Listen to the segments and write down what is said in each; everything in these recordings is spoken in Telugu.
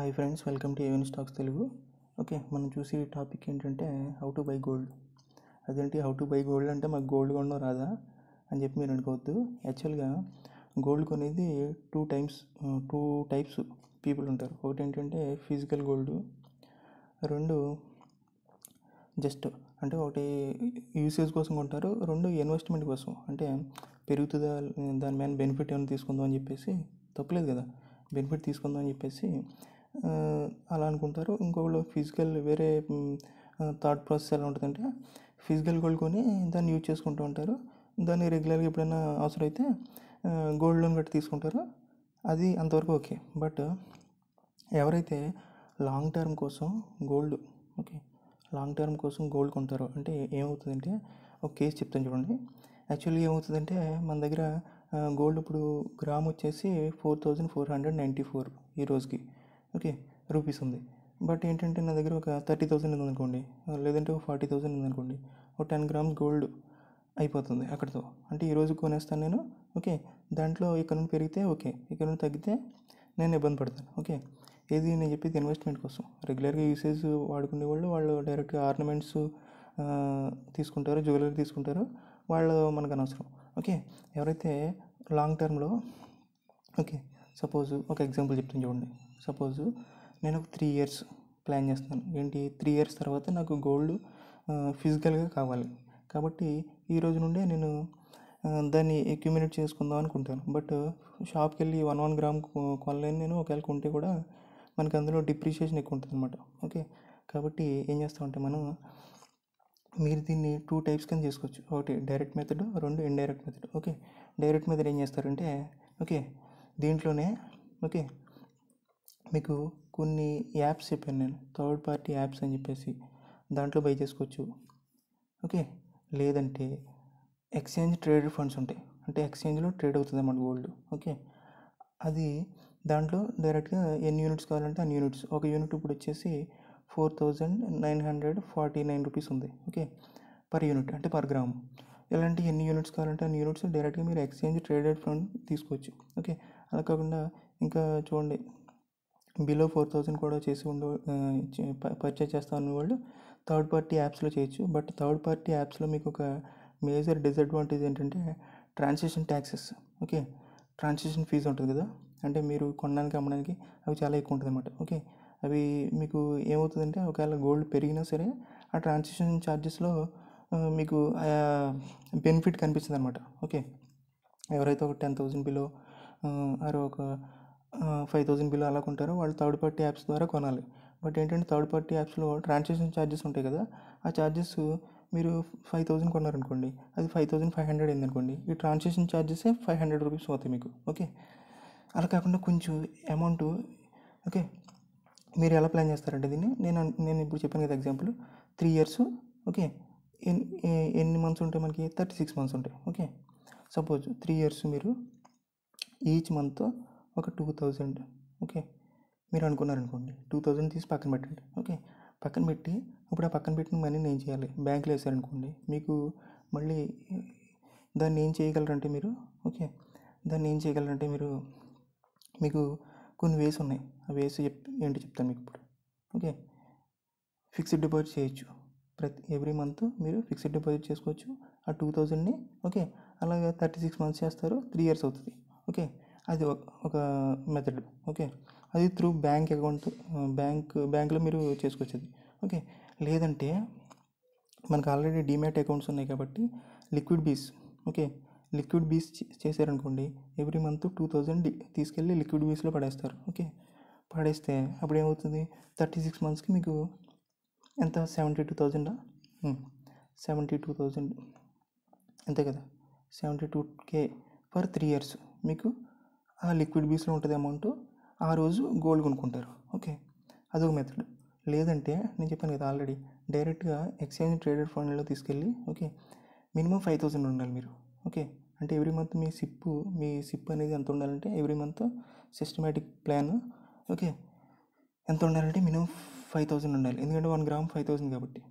హాయ్ ఫ్రెండ్స్ వెల్కమ్ టు ఏవెన్ స్టాక్స్ తెలుగు ఓకే మనం చూసే టాపిక్ ఏంటంటే హౌ టు బై గోల్డ్ అదేంటి హౌ టు బై గోల్డ్ అంటే మాకు గోల్డ్ కొనడం రాదా అని చెప్పి మీరు అనుకోవద్దు యాక్చువల్గా గోల్డ్ కొనేది two times two types people ఉంటారు ఒకటి ఏంటంటే ఫిజికల్ గోల్డ్ రెండు జస్ట్ అంటే ఒకటి యూసేజ్ కోసం కొంటారు రెండు ఇన్వెస్ట్మెంట్ కోసం అంటే పెరుగుతుందా దాని మీద బెనిఫిట్ ఏమైనా తీసుకుందాం అని చెప్పేసి తప్పలేదు కదా బెనిఫిట్ తీసుకుందాం అని చెప్పేసి అలా అనుకుంటారు ఇంకొకళ్ళు ఫిజికల్ వేరే థాట్ ప్రాసెస్ ఎలా ఉంటుందంటే ఫిజికల్ గోల్డ్ కొని దాన్ని యూజ్ చేసుకుంటూ ఉంటారు దాన్ని రెగ్యులర్గా ఎప్పుడైనా అవసరం అయితే గోల్డ్ లోన్ కట్టి తీసుకుంటారు అది అంతవరకు ఓకే బట్ ఎవరైతే లాంగ్ టర్మ్ కోసం గోల్డ్ ఓకే లాంగ్ టర్మ్ కోసం గోల్డ్ కొంటారో అంటే ఏమవుతుందంటే ఒక కేసు చెప్తాను చూడండి యాక్చువల్లీ ఏమవుతుందంటే మన దగ్గర గోల్డ్ ఇప్పుడు గ్రామ్ వచ్చేసి four thousand four hundred ninety four ఈ రోజుకి ఓకే రూపీస్ ఉంది బట్ ఏంటంటే నా దగ్గర ఒక థర్టీ థౌసండ్ ఉందనుకోండి లేదంటే ఒక ఫార్టీ థౌసండ్ ఉందనుకోండి ఒక టెన్ గ్రామ్స్ గోల్డ్ అయిపోతుంది అక్కడితో అంటే ఈరోజు కొనేస్తాను నేను ఓకే దాంట్లో ఇక్కడ నుండి పెరిగితే ఓకే ఇక్కడ నుండి తగ్గితే నేను ఇబ్బంది పడతాను ఓకే ఏది నేను చెప్పేది ఇన్వెస్ట్మెంట్ కోసం రెగ్యులర్గా యూసేజ్ వాడుకునే వాళ్ళు వాళ్ళు డైరెక్ట్గా ఆర్నమెంట్స్ తీసుకుంటారు జ్యువెలరీ తీసుకుంటారు వాళ్ళు మనకు అనవసరం ఓకే ఎవరైతే లాంగ్ టర్మ్లో ఓకే సపోజ్ ఒక ఎగ్జాంపుల్ చెప్తాను చూడండి సపోజు నేను ఒక త్రీ ఇయర్స్ ప్లాన్ చేస్తున్నాను ఏంటి త్రీ ఇయర్స్ తర్వాత నాకు గోల్డ్ ఫిజికల్గా కావాలి కాబట్టి ఈ రోజు నుండే నేను దాన్ని ఎక్యుమినేట్ చేసుకుందాం అనుకుంటాను బట్ షాప్కి వెళ్ళి వన్ వన్ గ్రామ్ కొనలేని నేను ఒకవేళ కొంటే కూడా మనకి అందులో డిప్రిషియేషన్ ఎక్కువ ఉంటుంది అనమాట ఓకే కాబట్టి ఏం చేస్తామంటే మనం మీరు దీన్ని టూ టైప్స్ కింద చేసుకోవచ్చు ఒకటి డైరెక్ట్ మెథడ్ రెండు indirect method okay direct method ఏం చేస్తారంటే ఓకే దీంట్లోనే ఓకే మీకు కొన్ని యాప్స్ చెప్పాను నేను థర్డ్ పార్టీ యాప్స్ అని చెప్పేసి దాంట్లో బై చేసుకోవచ్చు ఓకే లేదంటే ఎక్స్చేంజ్ ట్రేడ్ ఫండ్స్ ఉంటాయి అంటే ఎక్స్చేంజ్లో ట్రేడ్ అవుతుంది అన్నమాట గోల్డ్ ఓకే అది దాంట్లో డైరెక్ట్గా ఎన్ని యూనిట్స్ కావాలంటే అన్ని యూనిట్స్ ఒక యూనిట్ ఇప్పుడు వచ్చేసి four thousand nine hundred forty nine rupees ఉంది ఓకే పర్ యూనిట్ అంటే పర్ గ్రామ్ ఇలాంటి ఎన్ని యూనిట్స్ కావాలంటే అన్ని యూనిట్స్ డైరెక్ట్గా మీరు ఎక్స్చేంజ్ ట్రేడెడ్ ఫండ్ తీసుకోవచ్చు ఓకే అలా కాకుండా ఇంకా చూడండి బిలో ఫోర్ థౌజండ్ కూడా చేసి ఉండే పర్చేజ్ చేస్తా వాళ్ళు థర్డ్ పార్టీ యాప్స్లో చేయొచ్చు బట్ థర్డ్ పార్టీ యాప్స్లో మీకు ఒక మేజర్ డిసడ్వాంటేజ్ ఏంటంటే transaction taxes okay transaction fees ఉంటుంది కదా అంటే మీరు కొనడానికి అమ్మడానికి అవి చాలా ఎక్కువ ఉంటుంది అనమాట ఓకే అవి మీకు ఏమవుతుందంటే ఒకవేళ గోల్డ్ పెరిగినా సరే ఆ ట్రాన్సాక్షన్ ఛార్జెస్లో మీకు బెనిఫిట్ కనిపిస్తుంది అనమాట ఓకే ఎవరైతే ఒక టెన్ థౌజండ్ బిలో ఆరు ఒక ఫైవ్ థౌసండ్ బిల్ అలా కొంటారు వాళ్ళు థర్డ్ పార్టీ యాప్స్ ద్వారా కొనాలి బట్ ఏంటంటే థర్డ్ పార్టీ యాప్స్లో ట్రాన్సాక్షన్ ఛార్జెస్ ఉంటాయి కదా ఆ ఛార్జెస్ మీరు ఫైవ్ థౌసండ్ కొన్నారనుకోండి అది ఫైవ్ థౌసండ్ ఫైవ్ హండ్రెడ్ అయిందనుకోండి ఈ ట్రాన్సాక్షన్ ఛార్జెసే ఫైవ్ హండ్రెడ్ రూపీస్ అవుతాయి మీకు ఓకే అలా కాకుండా కొంచెం అమౌంట్ ఓకే మీరు ఎలా ప్లాన్ చేస్తారంటే దీన్ని నేను నేను ఇప్పుడు చెప్పాను కదా ఎగ్జాంపుల్ త్రీ ఇయర్స్ ఓకే ఎన్ని ఎన్ని మంత్స్ ఉంటాయి మనకి థర్టీ సిక్స్ మంత్స్ ఉంటాయి ఓకే సపోజ్ త్రీ ఇయర్స్ మీరు ఈచ్ మంత్ ఒక టూ థౌజండ్ ఓకే మీరు అనుకున్నారనుకోండి టూ థౌజండ్ తీసి పక్కన పెట్టండి ఓకే పక్కన పెట్టి ఇప్పుడు ఆ పక్కన పెట్టిన మనీ నేను చేయాలి బ్యాంకులో వేసారనుకోండి మీకు మళ్ళీ దాన్ని ఏం చేయగలరంటే మీరు ఓకే దాన్ని ఏం చేయగలరంటే మీరు మీకు కొన్ని వేస్ ఉన్నాయి ఆ వేస్ చెప్ ఏంటి చెప్తాను మీకు ఇప్పుడు ఓకే ఫిక్స్డ్ డిపాజిట్ చేయొచ్చు ప్రతి ఎవ్రీ మంత్ మీరు ఫిక్స్డ్ డిపాజిట్ చేసుకోవచ్చు ఆ టూ థౌజండ్ని ఓకే అలాగే థర్టీ సిక్స్ మంత్స్ చేస్తారు త్రీ ఇయర్స్ అవుతుంది ఓకే అది ఒక మెథడ్ ఓకే అది త్రూ బ్యాంక్ అకౌంట్ బ్యాంక్ బ్యాంక్లో మీరు చేసుకొచ్చేది ఓకే లేదంటే మనకు ఆల్రెడీ డిమ్యాట్ అకౌంట్స్ ఉన్నాయి కాబట్టి లిక్విడ్ బీస్ ఓకే లిక్విడ్ బీస్ చేశారనుకోండి ఎవ్రీ మంత్ టూ థౌజండ్ తీసుకెళ్ళి లిక్విడ్ బీస్లో పడేస్తారు ఓకే పడేస్తే అప్పుడు ఏమవుతుంది థర్టీ సిక్స్ మంత్స్కి మీకు ఎంత సెవెంటీ టూ థౌజండా సెవెంటీ టూ థౌజండ్ అంతే కదా seventy two K for three years మీకు ఆ లిక్విడ్ బీస్లో ఉంటుంది అమౌంట్ ఆ రోజు గోల్డ్ కొనుక్కుంటారు ఓకే అదొక మెథడ్ లేదంటే నేను చెప్పాను కదా ఆల్రెడీ డైరెక్ట్గా ఎక్స్చేంజ్ ట్రేడెడ్ ఫండ్లో తీసుకెళ్ళి ఓకే మినిమం ఫైవ్ థౌసండ్ ఉండాలి మీరు ఓకే అంటే ఎవ్రీ మంత్ మీ సిప్పు మీ సిప్ అనేది ఎంత ఉండాలంటే every month systematic plan okay ఎంత ఉండాలంటే మినిమం ఫైవ్ థౌసండ్ ఉండాలి ఎందుకంటే వన్ గ్రామ్ ఫైవ్ థౌసండ్ కాబట్టి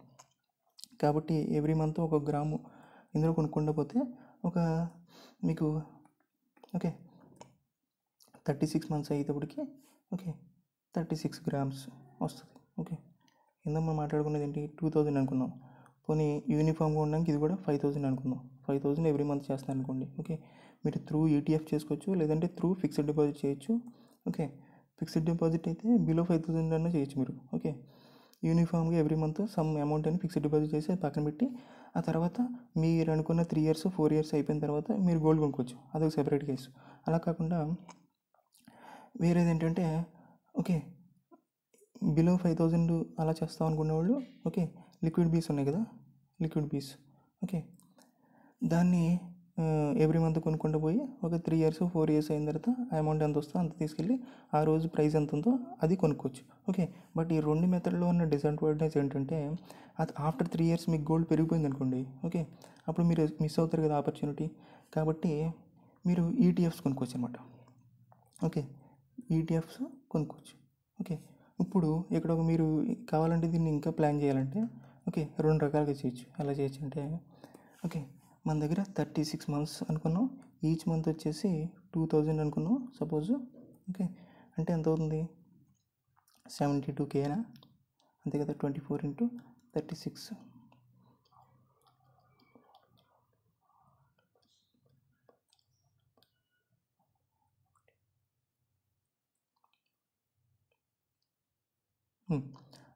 కాబట్టి ఎవ్రీ మంత్ ఒక గ్రాము ఇందులో కొనుక్కుండా పోతే ఒక మీకు ఓకే థర్టీ సిక్స్ మంత్స్ అయ్యేటప్పటికి ఓకే థర్టీ సిక్స్ గ్రామ్స్ వస్తుంది ఓకే ఇందాక మనం మాట్లాడుకునేది ఏంటి టూ థౌజండ్ అనుకున్నాం పోనీ యూనిఫామ్గా ఉండడానికి ఇది కూడా ఫైవ్ థౌజండ్ అనుకుందాం ఫైవ్ థౌజండ్ ఎవ్రీ మంత్ చేస్తాను అనుకోండి ఓకే మీరు త్రూ ఈటీఎఫ్ e చేసుకోవచ్చు లేదంటే త్రూ ఫిక్స్డ్ డిపాజిట్ చేయొచ్చు ఓకే ఫిక్స్డ్ డిపాజిట్ అయితే బిలో ఫైవ్ థౌసండ్ అన్న చేయొచ్చు మీరు ఓకే యూనిఫామ్గా ఎవ్రీ మంత్ సమ్ అమౌంట్ అని ఫిక్స్డ్ డిపాజిట్ చేసి పక్కన పెట్టి ఆ తర్వాత మీరు అనుకున్న త్రీ ఇయర్స్ ఫోర్ ఇయర్స్ అయిపోయిన తర్వాత మీరు గోల్డ్ కొనుక్కోవచ్చు అదొక సెపరేట్ కేసు అలా కాకుండా వేరేది ఏంటంటే ఓకే బిలో ఫైవ్ థౌజండ్ అలా చేస్తాం అనుకునే వాళ్ళు ఓకే లిక్విడ్ బీస్ ఉన్నాయి కదా లిక్విడ్ బీస్ ఓకే దాన్ని ఎవ్రీ మంత్ కొనుక్కుంటూ పోయి ఒక త్రీ ఇయర్స్ ఫోర్ ఇయర్స్ అయిన తర్వాత అమౌంట్ ఎంత వస్తుందో అంత తీసుకెళ్ళి ఆ రోజు ప్రైస్ ఎంత ఉందో అది కొనుక్కోవచ్చు ఓకే బట్ ఈ రెండు మెథడ్లో ఉన్న డిసడ్వాంటేజ్ ఏంటంటే అది ఆఫ్టర్ త్రీ ఇయర్స్ మీకు గోల్డ్ పెరిగిపోయింది అనుకోండి ఓకే అప్పుడు మీరు మిస్ అవుతారు కదా ఆపర్చునిటీ కాబట్టి మీరు ఈటీఎఫ్స్ e కొనుక్కోవచ్చు అనమాట ఓకే ఈటీఎఫ్స్ e కొనుక్కోవచ్చు ఓకే ఇప్పుడు ఇక్కడ ఒక మీరు కావాలంటే దీన్ని ఇంకా ప్లాన్ చేయాలంటే ఓకే రెండు రకాలుగా చేయొచ్చు ఎలా చేయొచ్చు అంటే ఓకే మన దగ్గర థర్టీ సిక్స్ మంత్స్ అనుకున్నాం ఈచ్ మంత్ వచ్చేసి టూ థౌజండ్ అనుకున్నాం సపోజ్ ఓకే అంటే ఎంత అవుతుంది సెవెంటీ టూ కేనా అంతే కదా twenty four into thirty six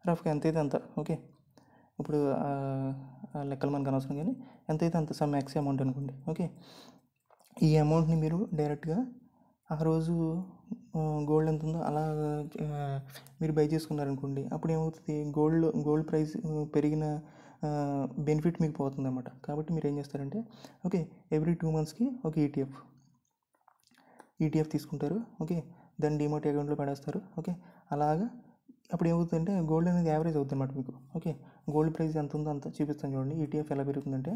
రఫ్గా ఎంత అయితే అంత ఓకే ఇప్పుడు లెక్కలు మనకు అనవసరం కానీ ఎంత అయితే అంత సమ్ మ్యాక్స్ అమౌంట్ అనుకోండి ఓకే ఈ అమౌంట్ని మీరు డైరెక్ట్గా ఆ రోజు గోల్డ్ ఎంత ఉందో అలా మీరు బై చేసుకున్నారనుకోండి అప్పుడు ఏమవుతుంది గోల్డ్ గోల్డ్ ప్రైస్ పెరిగిన బెనిఫిట్ మీకు పోతుంది అనమాట కాబట్టి మీరు ఏం చేస్తారంటే ఓకే ఎవ్రీ టూ మంత్స్కి ఒక ఈటీఎఫ్ e ఈటీఎఫ్ e తీసుకుంటారు ఓకే దాన్ని డిమోట్ అకౌంట్లో పడేస్తారు ఓకే అలాగా అప్పుడు ఏమవుతుందంటే గోల్డ్ అనేది యావరేజ్ అవుతుంది అనమాట మీకు ఓకే గోల్డ్ ప్రైస్ ఎంత ఉందో అంత చూపిస్తాను చూడండి ఈటీఎఫ్ e ఎలా పెరుగుతుందంటే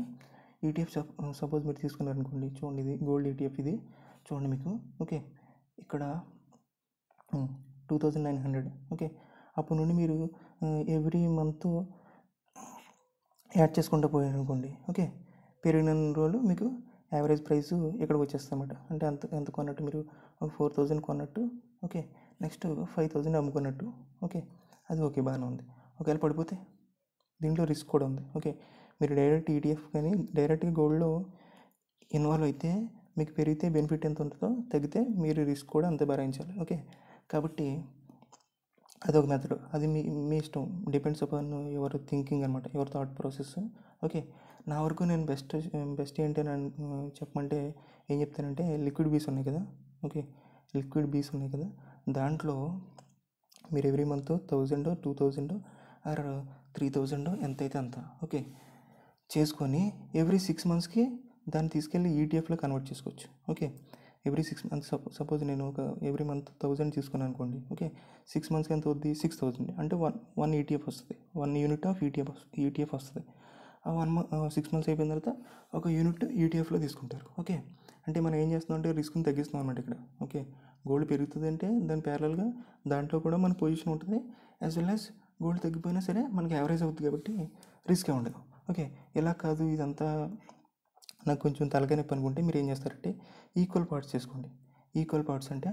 ఈటీఎఫ్ e సపోజ్ మీరు తీసుకున్నారనుకోండి చూడండి ఇది గోల్డ్ ఈటీఎఫ్ e ఇది చూడండి మీకు ఓకే ఇక్కడ two thousand nine hundred okay అప్పటి నుండి మీరు ఎవ్రీ మంత్ యాడ్ చేసుకుంటూ అనుకోండి ఓకే పెరిగిన రోజులు మీకు యావరేజ్ ప్రైస్ ఇక్కడికి వచ్చేస్తామన్నమాట అంటే అంత ఎంత కొన్నట్టు మీరు ఫోర్ థౌజండ్ కొన్నట్టు ఓకే నెక్స్ట్ ఫైవ్ థౌజండ్ అమ్ముకున్నట్టు ఓకే అది ఓకే బాగానే ఉంది ఒకవేళ పడిపోతే దీంట్లో రిస్క్ కూడా ఉంది ఓకే మీరు డైరెక్ట్ ఈటీఎఫ్ e కానీ డైరెక్ట్గా గోల్డ్లో ఇన్వాల్వ్ అయితే మీకు పెరిగితే బెనిఫిట్ ఎంత ఉంటుందో తగ్గితే మీరు రిస్క్ కూడా అంతే భరించాలి ఓకే కాబట్టి అదొక మెథడ్ అది మీ మీ ఇష్టం డిపెండ్స్ అపాన్ యువర్ థింకింగ్ అనమాట యువర్ థాట్ ప్రాసెస్ ఓకే నా వరకు నేను బెస్ట్ బెస్ట్ ఏంటి అని చెప్పమంటే ఏం చెప్తానంటే లిక్విడ్ బీస్ ఉన్నాయి కదా ఓకే లిక్విడ్ బీస్ ఉన్నాయి కదా దాంట్లో మీరు every month thousand two thousand or three thousand ఎంతైతే అంత ఓకే చేసుకొని ఎవ్రీ సిక్స్ మంత్స్కి దాన్ని తీసుకెళ్ళి ఈటీఎఫ్లో e కన్వర్ట్ చేసుకోవచ్చు okay every six months suppose నేను ఒక ఎవ్రీ మంత్ థౌజండ్ తీసుకున్నాను అనుకోండి ఓకే సిక్స్ మంత్స్కి ఎంత వద్ది సిక్స్ థౌజండ్ అంటే వన్ వన్ ఈటీఎఫ్ వస్తుంది one unit of ETF ETF వస్తుంది ఆ వన్ సిక్స్ మంత్స్ అయిపోయిన తర్వాత ఒక యూనిట్ ఈటీఎఫ్లో e తీసుకుంటారు ఓకే అంటే మనం ఏం చేస్తున్నాం అంటే రిస్క్ని తగ్గిస్తున్నాం అనమాట ఇక్కడ ఓకే గోల్డ్ పెరుగుతుంది అంటే దాని ప్యారల్గా దాంట్లో కూడా మన పొజిషన్ ఉంటుంది యాజ్ వెల్ యాజ్ గోల్డ్ తగ్గిపోయినా సరే మనకి యావరేజ్ అవుతుంది కాబట్టి రిస్కే ఉండదు ఓకే ఎలా కాదు ఇదంతా నాకు కొంచెం తలకాయ నొప్పి అనుకుంటే మీరు ఏం చేస్తారంటే ఈక్వల్ పార్ట్స్ చేసుకోండి ఈక్వల్ పార్ట్స్ అంటే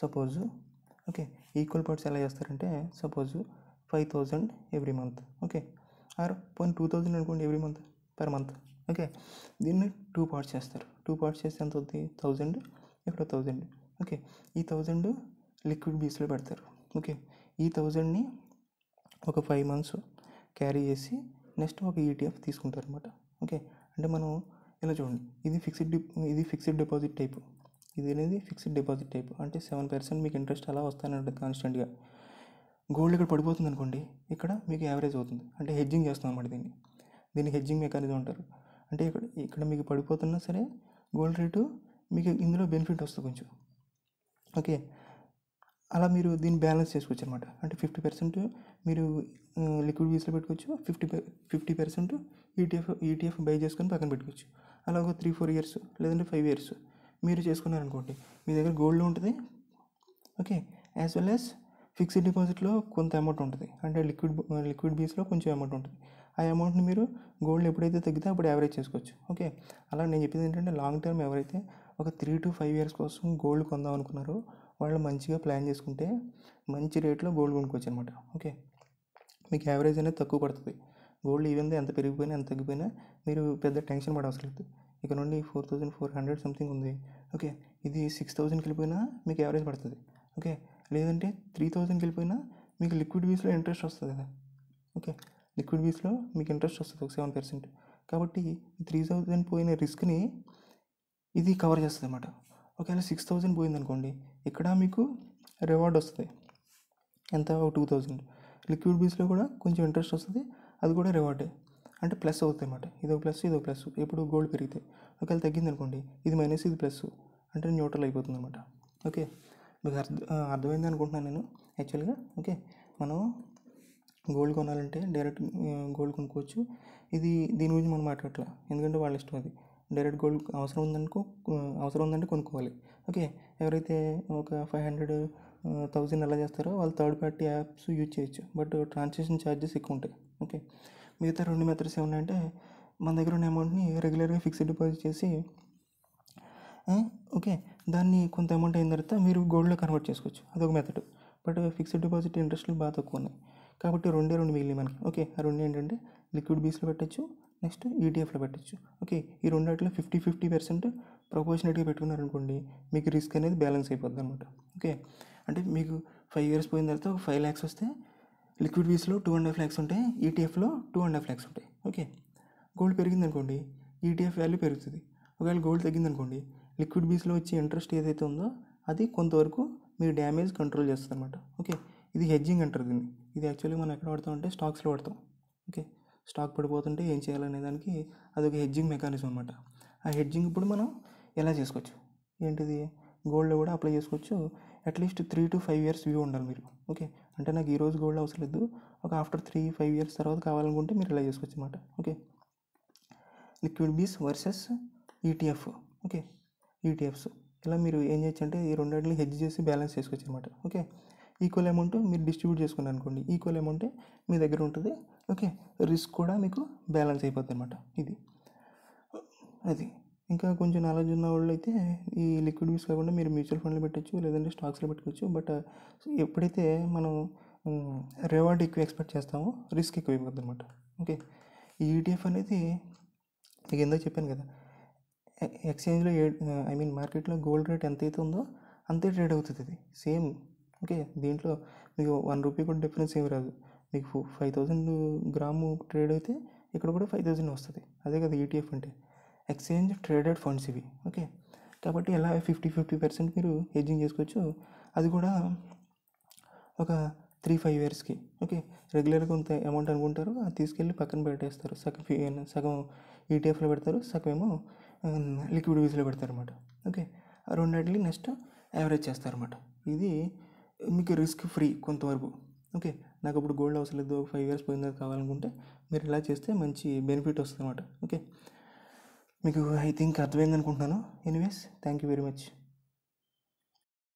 సపోజు ఓకే ఈక్వల్ పార్ట్స్ ఎలా చేస్తారంటే suppose five thousand every month okay or పోనీ టూ థౌజండ్ అనుకోండి every month per month okay దీన్ని టూ పార్ట్స్ చేస్తారు టూ పార్ట్స్ చేస్తే ఎంత అవుతుంది థౌజండ్ ఇక్కడ థౌజండ్ ఓకే ఈ థౌజండ్ లిక్విడ్ బీస్లో పెడతారు ఓకే ఈ థౌజండ్ని ఒక ఫైవ్ మంత్స్ క్యారీ చేసి నెక్స్ట్ ఒక ఈటీఎఫ్ e తీసుకుంటారు అనమాట ఓకే అంటే మనం ఇలా చూడండి ఇది ఫిక్స్డ్ ఇది ఫిక్స్డ్ డిపాజిట్ టైప్ ఇది అనేది ఫిక్స్డ్ డిపాజిట్ టైప్ అంటే సెవెన్ పర్సెంట్ మీకు ఇంట్రెస్ట్ అలా వస్తానంటే కాన్స్టెంట్గా గోల్డ్ ఇక్కడ పడిపోతుంది అనుకోండి ఇక్కడ మీకు యావరేజ్ అవుతుంది అంటే హెడ్జింగ్ చేస్తాం అనమాట దీన్ని దీన్ని హెడ్జింగ్ మెకానిజం అంటారు అంటే ఇక్కడ ఇక్కడ మీకు పడిపోతున్నా సరే గోల్డ్ రేటు మీకు ఇందులో బెనిఫిట్ వస్తుంది కొంచెం ఓకే అలా మీరు దీన్ని బ్యాలెన్స్ చేసుకోవచ్చు అనమాట అంటే ఫిఫ్టీ పర్సెంట్ మీరు లిక్విడ్ వీస్లో పెట్టుకోవచ్చు fifty fifty percent ETF ETF buy చేసుకొని పక్కన పెట్టుకోవచ్చు అలా ఒక త్రీ ఫోర్ ఇయర్స్ లేదంటే ఫైవ్ ఇయర్స్ మీరు చేసుకున్నారనుకోండి మీ దగ్గర గోల్డ్ ఉంటుంది okay as well as fixed డిపాజిట్లో కొంత అమౌంట్ ఉంటుంది అంటే లిక్విడ్ లిక్విడ్ బీస్లో కొంచెం అమౌంట్ ఉంటుంది ఆ అమౌంట్ని మీరు గోల్డ్ ఎప్పుడైతే తగ్గితే అప్పుడు యావరేజ్ చేసుకోవచ్చు ఓకే అలా నేను చెప్పింది ఏంటంటే లాంగ్ టర్మ్ ఎవరైతే ఒక త్రీ టు ఫైవ్ ఇయర్స్ కోసం గోల్డ్ కొందాం అనుకున్నారో వాళ్ళు మంచిగా ప్లాన్ చేసుకుంటే మంచి రేట్లో గోల్డ్ కొనుక్కోవచ్చు అనమాట ఓకే మీకు యావరేజ్ అనేది తక్కువ పడుతుంది గోల్డ్ ఈవెన్ ఎంత పెరిగిపోయినా ఎంత తగ్గిపోయినా మీరు పెద్ద టెన్షన్ పడవసరం లేదు ఇక నుండి four thousand four hundred something ఉంది ఓకే ఇది సిక్స్ థౌజండ్కి వెళ్ళిపోయినా మీకు యావరేజ్ పడుతుంది ఓకే లేదంటే త్రీ థౌజండ్కి వెళ్ళిపోయినా మీకు లిక్విడ్ బీస్లో ఇంట్రెస్ట్ వస్తుంది కదా ఓకే లిక్విడ్ బీస్లో మీకు ఇంట్రెస్ట్ వస్తుంది ఒక సెవెన్ పర్సెంట్ కాబట్టి త్రీ థౌజండ్ పోయిన రిస్క్ని ఇది కవర్ చేస్తుంది అనమాట ఒకవేళ సిక్స్ థౌజండ్ అనుకోండి ఇక్కడ మీకు రివార్డ్ వస్తుంది ఎంత ఒక టూ థౌజండ్ లిక్విడ్ బీస్లో కూడా కొంచెం ఇంట్రెస్ట్ వస్తుంది అది కూడా రివార్డే అంటే ప్లస్ అవుతుంది అనమాట ఇదో ప్లస్ ఇదో ప్లస్ ఎప్పుడు గోల్డ్ పెరిగితే ఒకవేళ తగ్గింది అనుకోండి ఇది మైనస్ ఇది ప్లస్ అంటే న్యూట్రల్ అయిపోతుంది అనమాట ఓకే మీకు అర్థ అర్థమైంది అనుకుంటున్నాను నేను యాక్చువల్గా ఓకే మనం గోల్డ్ కొనాలంటే డైరెక్ట్ గోల్డ్ కొనుక్కోవచ్చు ఇది దీని గురించి మనం మాట్లాడట్లా ఎందుకంటే వాళ్ళ ఇష్టం అది డైరెక్ట్ గోల్డ్ అవసరం ఉందనుకో అవసరం ఉందంటే కొనుక్కోవాలి ఓకే ఎవరైతే ఒక ఫైవ్ హండ్రెడ్ థౌజండ్ ఎలా చేస్తారో వాళ్ళు థర్డ్ పార్టీ యాప్స్ యూజ్ చేయొచ్చు బట్ ట్రాన్సాక్షన్ ఛార్జెస్ ఎక్కువ ఉంటాయి ఓకే మిగతా రెండు మెథడ్స్ ఏమున్నాయంటే మన దగ్గర ఉన్న అమౌంట్ని రెగ్యులర్గా ఫిక్స్డ్ డిపాజిట్ చేసి ఓకే దాన్ని కొంత అమౌంట్ అయిన తర్వాత మీరు గోల్డ్లో కన్వర్ట్ చేసుకోవచ్చు అదొక మెథడ్ బట్ ఫిక్స్డ్ డిపాజిట్ ఇంట్రెస్ట్లు బాగా తక్కువ ఉన్నాయి కాబట్టి రెండే రెండు మిగిలినాయి మనకి ఓకే ఆ రెండు ఏంటంటే లిక్విడ్ బీస్లో పెట్టచ్చు నెక్స్ట్ ఈటీఎఫ్లో e పెట్టచ్చు ఓకే ఈ రెండిట్లో ఫిఫ్టీ ఫిఫ్టీ పర్సెంట్ ప్రపోర్షనేట్గా పెట్టుకున్నారనుకోండి మీకు రిస్క్ అనేది బ్యాలెన్స్ అయిపోద్ది అనమాట ఓకే అంటే మీకు ఫైవ్ ఇయర్స్ పోయిన తర్వాత ఒక ఫైవ్ ల్యాక్స్ వస్తే లిక్విడ్ బీస్లో టూ అండ్ హాఫ్ ల్యాక్స్ ఉంటాయి ఈటీఎఫ్లో టూ అండ్ హాఫ్ ల్యాక్స్ ఉంటాయి ఓకే గోల్డ్ పెరిగింది అనుకోండి ఈటీఎఫ్ e వాల్యూ పెరుగుతుంది ఒకవేళ గోల్డ్ తగ్గిందనుకోండి లిక్విడ్ బీస్లో వచ్చే ఇంట్రెస్ట్ ఏదైతే ఉందో అది కొంతవరకు మీరు డ్యామేజ్ కంట్రోల్ చేస్తుంది అనమాట ఓకే ఇది హెడ్జింగ్ అంటారు దీన్ని ఇది యాక్చువల్లీ మనం ఎక్కడ వాడతాం అంటే స్టాక్స్లో వాడతాం ఓకే స్టాక్ పడిపోతుంటే ఏం చేయాలనే దానికి అదొక హెడ్జింగ్ మెకానిజం అనమాట ఆ హెడ్జింగ్ ఇప్పుడు మనం ఎలా చేసుకోవచ్చు ఏంటిది గోల్డ్లో కూడా అప్లై చేసుకోవచ్చు at least three to five years view ఉండాలి మీరు ఓకే అంటే నాకు ఈరోజు గోల్డ్ అవసరం లేదు ఒక ఆఫ్టర్ త్రీ ఫైవ్ ఇయర్స్ తర్వాత కావాలనుకుంటే మీరు ఇలా చేసుకోవచ్చు అనమాట okay liquid bees versus ETF e okay ETFs e ఇలా మీరు ఏం చేయొచ్చు అంటే ఈ రెండింటిని హెడ్జ్ చేసి బ్యాలెన్స్ చేసుకోవచ్చు అనమాట ఓకే ఈక్వల్ అమౌంట్ మీరు డిస్ట్రిబ్యూట్ చేసుకున్నారు అనుకోండి ఈక్వల్ అమౌంట్ మీ దగ్గర ఉంటుంది ఓకే రిస్క్ కూడా మీకు బ్యాలెన్స్ అయిపోతుంది అనమాట ఇది అది ఇంకా కొంచెం నాలెడ్జ్ ఉన్న వాళ్ళు అయితే ఈ లిక్విడ్ వ్యూస్ కాకుండా మీరు మ్యూచువల్ ఫండ్లు పెట్టచ్చు లేదంటే స్టాక్స్లో పెట్టుకోవచ్చు బట్ ఎప్పుడైతే మనం రివార్డ్ ఎక్కువ ఎక్స్పెక్ట్ చేస్తామో రిస్క్ ఎక్కువ అయిపోతుంది అనమాట ఓకే ఈటీఎఫ్ e అనేది మీకు ఎందుకు చెప్పాను కదా ఎక్స్చేంజ్లో ఏ ఐ మీన్ మార్కెట్లో గోల్డ్ రేట్ ఎంత అయితే ఉందో అంతే ట్రేడ్ అవుతుంది ఇది సేమ్ ఓకే దీంట్లో మీకు వన్ రూపీ కూడా డిఫరెన్స్ ఏమి రాదు మీకు ఫైవ్ థౌజండ్ గ్రాము ట్రేడ్ అయితే ఇక్కడ కూడా ఫైవ్ థౌజండ్ వస్తుంది అదే కదా ఈటీఎఫ్ e అంటే ఎక్స్చేంజ్ ట్రేడెడ్ ఫండ్స్ ఇవి ఓకే కాబట్టి ఎలా ఫిఫ్టీ ఫిఫ్టీ పర్సెంట్ మీరు హెడ్జింగ్ చేసుకోవచ్చు అది కూడా ఒక త్రీ ఫైవ్ ఇయర్స్కి ఓకే రెగ్యులర్గా కొంత అమౌంట్ అనుకుంటారు అది తీసుకెళ్ళి పక్కన పెట్టేస్తారు సగం ఫీ సగం ఈటీఎఫ్లో e పెడతారు సగం ఏమో లిక్విడ్ వీజ్లో పెడతారు అనమాట ఓకే రెండాటికి నెక్స్ట్ యావరేజ్ చేస్తారన్నమాట ఇది మీకు రిస్క్ ఫ్రీ కొంతవరకు ఓకే నాకు అప్పుడు గోల్డ్ అవసరం లేదు ఫైవ్ ఇయర్స్ పోయిందా కావాలనుకుంటే మీరు ఇలా చేస్తే మంచి బెనిఫిట్ వస్తుంది అనమాట ఓకే మీకు ఐ థింక్ అర్థమైంది అనుకుంటున్నాను anyways thank you very much